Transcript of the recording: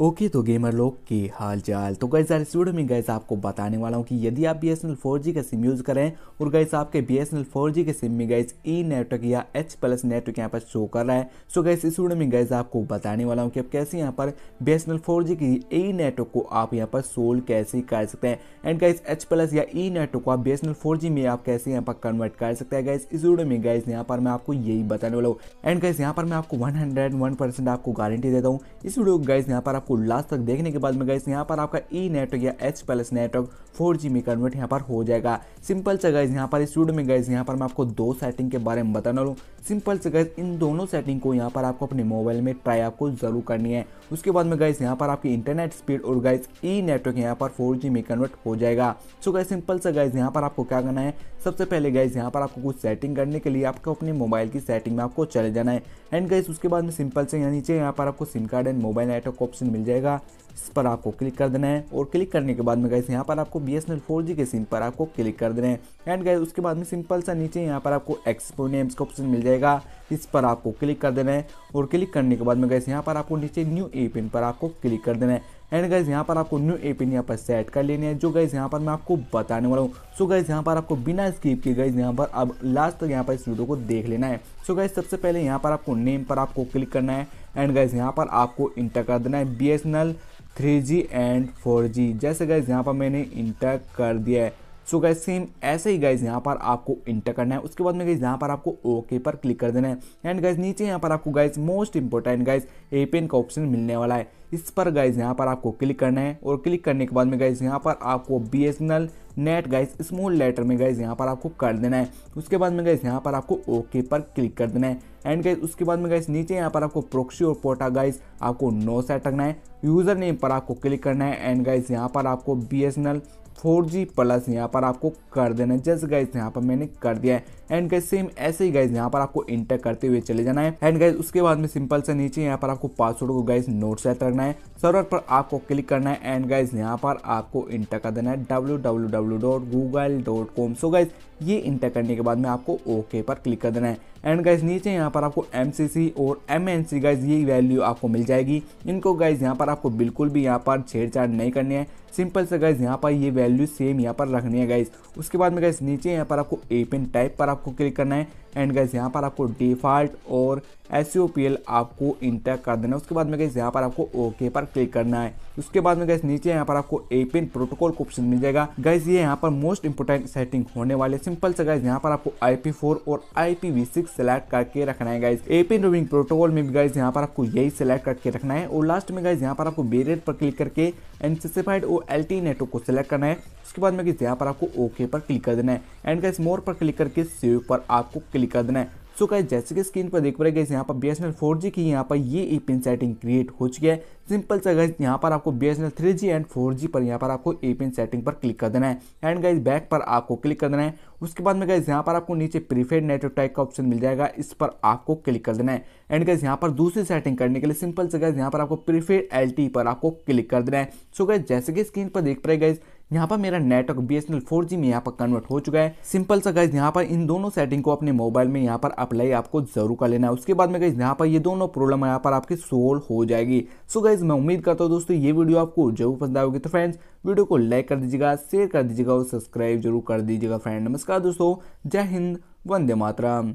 okay okay, तो gamer लोग के हाल चाल तो गैस यार इस वीडियो में गैस आपको बताने वाला हूँ कि यदि आप B S N four G का सिम यूज़ करें और गैस आपके B S N four G के सिम में गैस ई नेटवर्क या एच प्लस नेटवर्क यहाँ पर शो कर रहा है सो गैस इस वीडियो में गैस आपको बताने वाला हूँ कि आप कैसे यहाँ पर B S N L four G की ई e नेटवर्क को आप यहाँ पर सोल्व कैसे कर सकते हैं एंड गैस एच प्लस या ई e नेटवर्क को आप B S N four G में आप कैसे यहाँ पर कन्वर्ट कर सकते हैं गैस इस वीडियो में गैस यहाँ पर मैं आपको यही बताने वाला हूँ एंड गैस यहाँ पर मैं आपको वन हंड्रेड वन परसेंट आपको गारंटी देता हूँ इस वीडियो को गैस यहाँ पर आपको लास्ट तक देखने के बाद में गाइस यहाँ पर आपका ई नेटवर्क या एच प्लस नेटवर्क फोर में कन्वर्ट यहाँ पर हो जाएगा सिंपल से गाइज यहाँ पर इस वीडियो में गाइज यहाँ पर मैं आपको दो सेटिंग के बारे में बताना लूँ सिंपल से गाइज इन दोनों सेटिंग को यहाँ पर आपको अपने मोबाइल में ट्राई आपको जरूर करनी है उसके बाद में गाइज यहाँ पर आपकी इंटरनेट स्पीड और गाइज ई नेटवर्क यहाँ पर फोर में कन्वर्ट हो जाएगा सो गाइज सिंपल से गाइज यहाँ पर आपको क्या करना है सबसे पहले गाइज यहाँ पर आपको कुछ सेटिंग करने के लिए आपको अपने मोबाइल की सेटिंग में आपको चले जाना है एंड गाइज उसके बाद में सिंपल से यहाँ नीचे यहाँ पर आपको SIM card and mobile network option मिल जाएगा इस पर आपको क्लिक कर देना है और क्लिक करने के बाद में गैस यहाँ पर आपको बी एस के सिम पर आपको क्लिक कर देना है एंड गैस उसके बाद में सिंपल सा नीचे यहाँ पर आपको एक्सपो नेम्स का ऑप्शन मिल जाएगा इस पर आपको क्लिक कर देना है और क्लिक करने के बाद में गैस यहाँ पर आपको नीचे न्यू ए पिन पर आपको क्लिक कर देना है एंड गाइज यहाँ पर आपको न्यू ए पिन यहाँ पर सेट कर लेनी है जो गाइज यहाँ पर मैं आपको बताने वाला हूँ सो गाइज यहाँ पर आपको बिना स्किप के गाइज यहाँ पर अब लास्ट तक यहाँ पर इस वीडियो को देख लेना है सो गाइज सबसे पहले यहाँ पर आपको नेम पर आपको क्लिक करना है एंड गैस यहाँ पर आपको इंटर कर देना है B S N L three G and four G जैसे गैस यहाँ पर मैंने इंटर कर दिया है सो गाइज सेम ऐसे ही गाइज यहाँ पर आपको इंटर करना है उसके बाद में गई यहाँ पर आपको ओके पर क्लिक कर देना है एंड गाइज नीचे यहाँ पर आपको guys most important guys APN का ऑप्शन मिलने वाला है इस पर गाइज यहाँ पर आपको क्लिक करना है और क्लिक करने के बाद में गाइज यहाँ पर आपको B S N L net guys small letter में गाइज यहाँ पर आपको कर देना है उसके बाद में गाइज यहाँ पर आपको ओके पर क्लिक कर देना है एंड गाइज उसके बाद में गाइज नीचे यहाँ पर आपको प्रोक्सी और पोटा गाइज आपको नो सेट रखना है यूज़र नेम पर आपको क्लिक करना है एंड गाइज यहाँ पर आपको B S N L four G plus यहाँ पर आपको कर देना है जैसे गाइज यहाँ पर मैंने कर दिया है एंड गाइज सेम ऐसे ही गाइज यहाँ पर आपको इंटर करते हुए चले जाना है एंड गाइज उसके बाद में सिंपल से नीचे यहाँ पर आपको पासवर्ड को गाइज नोट सेट रखना है सर्वर पर आपको क्लिक करना है एंड गाइज यहाँ पर आपको इंटर कर देना है डब्ल्यू सो गाइज ये इंटर करने के बाद में आपको ओके पर क्लिक कर देना है एंड गाइज नीचे यहाँ पर आपको एम और एम एन गाइज ये वैल्यू आपको मिल जाएगी इनको गाइज यहाँ पर आपको बिल्कुल भी यहाँ पर छेड़छाड़ नहीं करनी है सिंपल से गाइज यहाँ पर ये वैल्यू सेम यहाँ पर रखनी है गाइज उसके बाद में गाइज नीचे यहाँ पर आपको ए पिन टाइप पर आपको क्लिक करना है एंड गाइज यहाँ पर आपको डिफॉल्ट और एस आपको इंटर कर देना है उसके बाद में गाइज यहाँ पर आपको ओके पर क्लिक करना है उसके बाद में गाइज नीचे यहाँ पर आपको ए पिन प्रोटोकॉल को ऑप्शन मिल जाएगा गाइज ये यहाँ पर मोस्ट इंपोर्टेंट सेटिंग होने वाले सिंपल से गाइज यहाँ पर आपको आई और आई सेलेक्ट करके रखना है गाइज एपिन रोविंग प्रोटोकॉल में भी गाइज यहाँ पर आपको यही सेलेक्ट करके रखना है और लास्ट में गाइज यहाँ पर आपको बेरियर पर क्लिक करके एनसेसिफाइड और एल टी नेटवर्क को सिलेक्ट करना है उसके बाद में यहाँ पर आपको ओके पर क्लिक कर देना है एंड गाइज मोर पर क्लिक करके सेव पर आपको क्लिक कर देना है सो गाइस जैसे कि स्क्रीन पर देख पा रहे गए यहाँ पर B S N L four G की यहाँ पर ये ए पिन सेटिंग क्रिएट हो चुकी है सिंपल सा गाइज यहाँ पर आपको B S N L three G and four G पर यहाँ पर आपको ए पिन सेटिंग पर क्लिक कर देना है एंड गाइज बैक पर आपको क्लिक कर देना है उसके बाद में गए यहाँ पर आपको नीचे प्रीफेड नेटवर्क टाइप का ऑप्शन मिल जाएगा इस पर आपको क्लिक कर देना है एंड गाइज यहाँ पर दूसरी सेटिंग करने के लिए सिंपल से गाइज यहाँ पर आपको प्रीफेड एल पर आपको क्लिक कर देना है सो गाइज जैसे कि स्क्रीन पर देख पाए गए गाइज यहाँ पर मेरा नेटवर्क बी एस एन में यहाँ पर कन्वर्ट हो चुका है सिंपल सा गाइज यहाँ पर इन दोनों सेटिंग को अपने मोबाइल में यहाँ पर अप्लाई आपको जरूर कर लेना है उसके बाद में गाइज यहाँ पर ये दोनों प्रॉब्लम यहाँ पर आपकी सोल्व हो जाएगी सो so गाइज मैं उम्मीद करता हूँ दोस्तों ये वीडियो आपको जरूर पसंद आएगी तो फ्रेंड्स वीडियो को लाइक कर दीजिएगा शेयर कर दीजिएगा और सब्सक्राइब जरूर कर दीजिएगा फ्रेंड नमस्कार दोस्तों जय हिंद वंदे मातरम